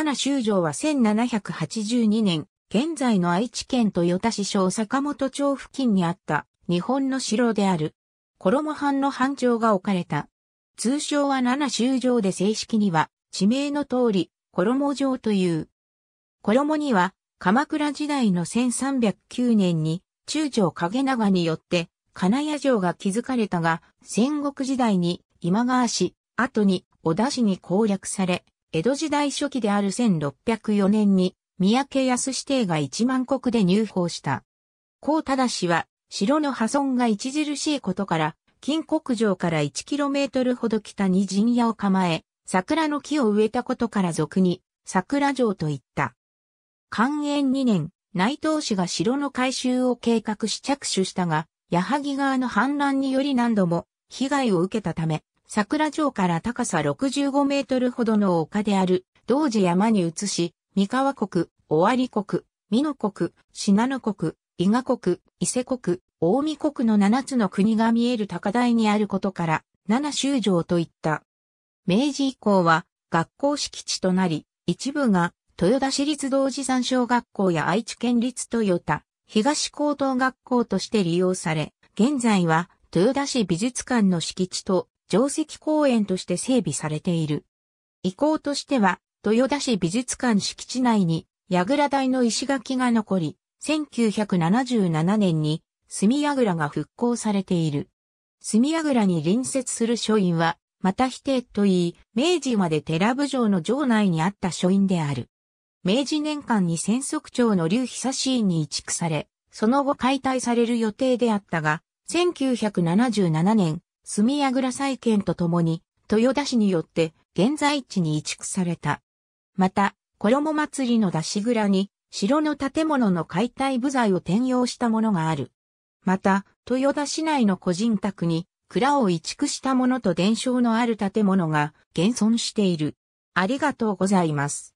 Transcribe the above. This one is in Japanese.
七修城は1782年、現在の愛知県豊田市小坂本町付近にあった日本の城である。衣藩の藩城が置かれた。通称は七修城で正式には地名の通り、衣城という。衣には鎌倉時代の1309年に中条影長によって金谷城が築かれたが、戦国時代に今川氏、後に小田氏に攻略され、江戸時代初期である1604年に、三宅康指定が一万国で入法した。高忠氏は、城の破損が著しいことから、金国城から 1km ほど北に陣屋を構え、桜の木を植えたことから俗に、桜城と言った。寛永2年、内藤氏が城の改修を計画し着手したが、矢作川の氾濫により何度も被害を受けたため、桜城から高さ65メートルほどの丘である、同時山に移し、三河国、尾張国、美濃国、信濃国、伊賀国、伊勢国、大見国の7つの国が見える高台にあることから、七州城といった。明治以降は学校敷地となり、一部が豊田市立同時山小学校や愛知県立豊田、東高等学校として利用され、現在は豊田市美術館の敷地と定石公園として整備されている。遺構としては、豊田市美術館敷地内に、櫓台の石垣が残り、1977年に、墨櫓が復興されている。墨櫓に隣接する書院は、また否定と言い、明治まで寺部城の城内にあった書院である。明治年間に戦足町の劉久市院に移築され、その後解体される予定であったが、1977年、住やぐら再建とともに、豊田市によって現在地に移築された。また、衣祭りの出し蔵に、城の建物の解体部材を転用したものがある。また、豊田市内の個人宅に、蔵を移築したものと伝承のある建物が現存している。ありがとうございます。